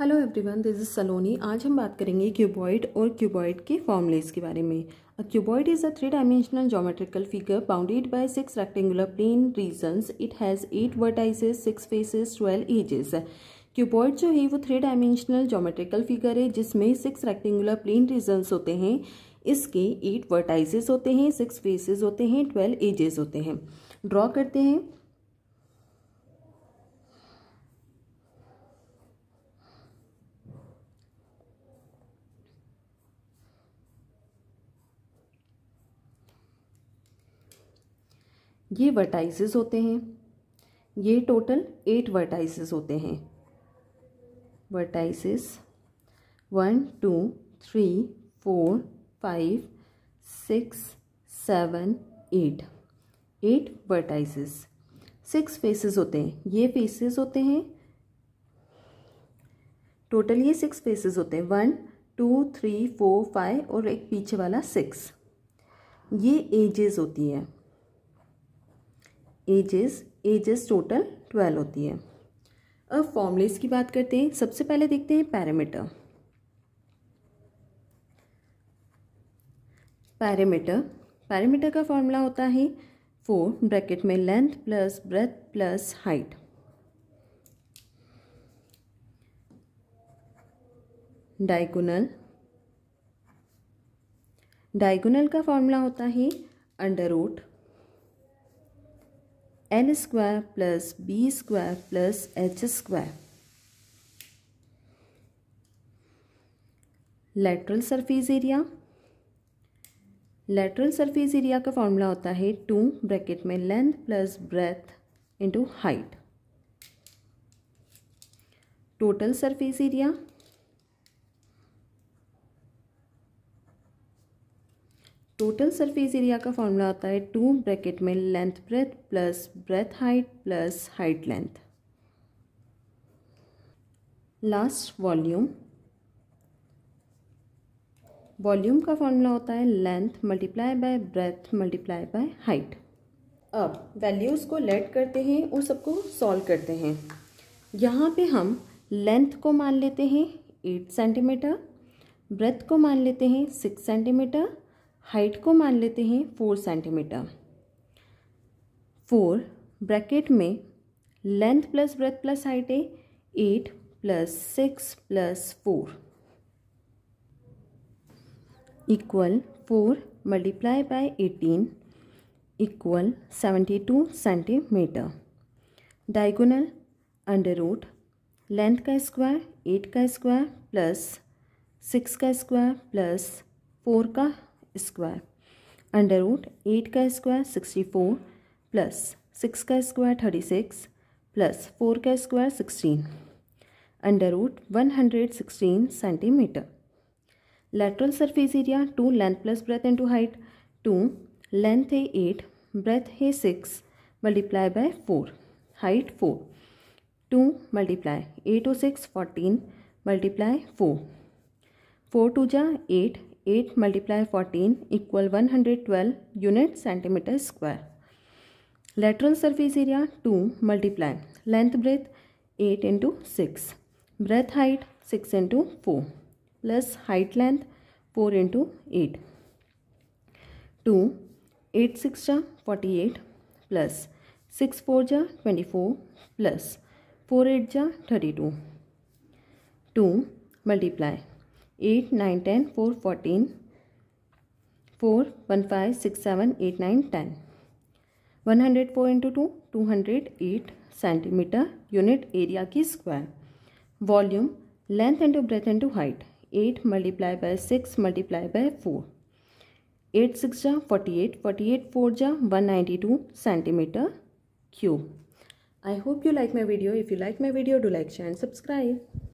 Hello everyone this is Saloni आज हम बात करेंगे क्यूबॉइड और क्यूबॉइड के फॉर्मलेस के बारे में a cuboid is a three dimensional geometrical figure bounded by six rectangular plane regions it has eight vertices six faces twelve edges cuboid जो है वो थ्री डायमेंशनल जोमेट्रिकल फिगर है जिसमें सिक्स रेक्टेंगुलर प्लेन रीजन्स होते हैं इसके eight वर्टाइजेस होते हैं सिक्स फेसेस होते हैं ट्वेल्व एजेस होते हैं ड्रॉ करते हैं ये वर्टाइस होते हैं ये टोटल एट वर्टाइस होते हैं vertices one two three four five six seven eight eight vertices six faces होते हैं ये फेसेस होते हैं टोटल ये सिक्स फेसेस होते हैं one two three four five और एक पीछे वाला सिक्स ये एजेस होती है एजेस एजेस टोटल ट्वेल्व होती है अब फॉर्मलेस की बात करते हैं सबसे पहले देखते हैं पैरामीटर पैरामीटर पैरामीटर का फॉर्मूला होता है फोर ब्रैकेट में length plus breadth plus height diagonal diagonal का फॉर्मूला होता है under root a square plus b square plus h square lateral surface area lateral surface area का फॉर्मूला होता है टू ब्रैकेट में length plus breadth into height total surface area total surface area का formula आता है two bracket में length breadth plus breadth height plus height length last volume volume का formula होता है length multiply by breadth multiply by height अब values को let करते हैं और सबको सॉल्व करते हैं यहाँ पे हम लेंथ को मान लेते हैं एट सेंटीमीटर ब्रेथ को मान लेते हैं सिक्स सेंटीमीटर हाइट को मान लेते हैं फोर सेंटीमीटर फोर ब्रैकेट में length plus breadth plus height है eight plus six plus four equal four multiply by eighteen equal seventy two centimetre diagonal under root length का स्क्वायर एट का square plus six का square plus four का square under root eight का square sixty four plus six का square thirty six plus four का square sixteen under root one hundred sixteen centimetre lateral surface area two length plus breadth into height two length है eight breadth है six multiply by four height four two multiply eight ओ six fourteen multiply four four two जा eight eight multiply fourteen equal one hundred twelve unit centimetre square lateral surface area two multiply length breadth eight into six breadth height six into four plus height length four into eight two eight six जा forty eight plus six four जा twenty four plus four eight जा thirty two two multiply 8, 9, 10, 4, 14, 4, 1, 5, 6, 7, 8, 9, 10. 104 into 2, 208 centimeter unit area ki square. Volume, length into breadth into height, 8 multiply by 6 multiply by 4. 8 6 ja 48, 48 4 ja 192 centimeter cube. I hope you like my video. If you like my video, do like, share and subscribe.